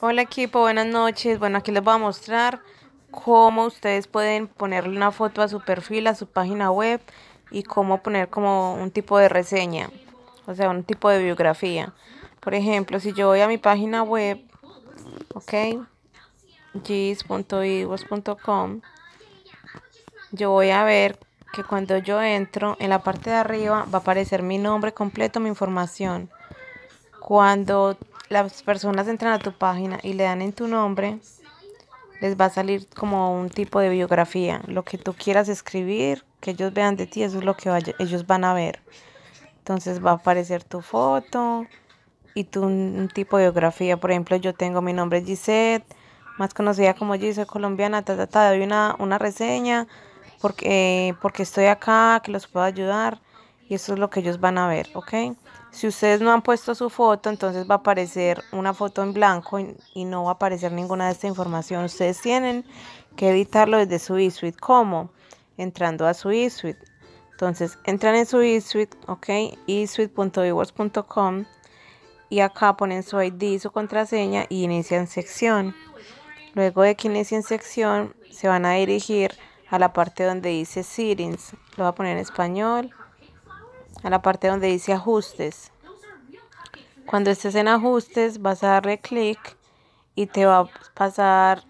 Hola equipo, buenas noches. Bueno, aquí les voy a mostrar cómo ustedes pueden ponerle una foto a su perfil, a su página web y cómo poner como un tipo de reseña, o sea, un tipo de biografía. Por ejemplo, si yo voy a mi página web, ok, gis.ivos.com yo voy a ver que cuando yo entro, en la parte de arriba va a aparecer mi nombre completo, mi información. Cuando las personas entran a tu página y le dan en tu nombre, les va a salir como un tipo de biografía. Lo que tú quieras escribir, que ellos vean de ti, eso es lo que ellos van a ver. Entonces va a aparecer tu foto y tu un tipo de biografía. Por ejemplo, yo tengo mi nombre Gisette, más conocida como Gisette colombiana, ta, ta, ta, doy una, reseña porque, porque estoy acá, que los puedo ayudar. Y eso es lo que ellos van a ver, ¿ok? Si ustedes no han puesto su foto, entonces va a aparecer una foto en blanco y no va a aparecer ninguna de esta información. Ustedes tienen que editarlo desde su eSuite. ¿Cómo? Entrando a su eSuite. Entonces entran en su eSuite, ok, eSuite.viewers.com y acá ponen su ID, y su contraseña y inician sección. Luego de que inician sección, se van a dirigir a la parte donde dice settings. Lo voy a poner en español a la parte donde dice ajustes. Cuando estés en ajustes vas a darle clic y te va a pasar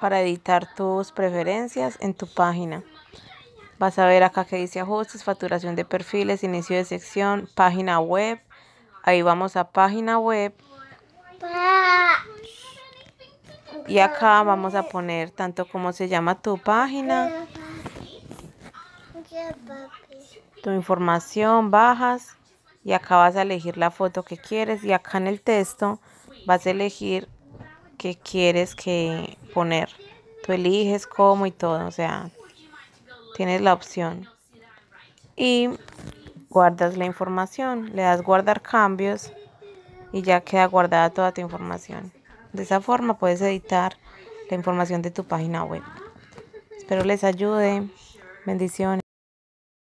para editar tus preferencias en tu página. Vas a ver acá que dice ajustes, facturación de perfiles, inicio de sección, página web. Ahí vamos a página web. Y acá vamos a poner tanto como se llama tu página tu información, bajas y acá vas a elegir la foto que quieres y acá en el texto vas a elegir qué quieres que poner. Tú eliges cómo y todo, o sea, tienes la opción. Y guardas la información, le das guardar cambios y ya queda guardada toda tu información. De esa forma puedes editar la información de tu página web. Espero les ayude. Bendiciones.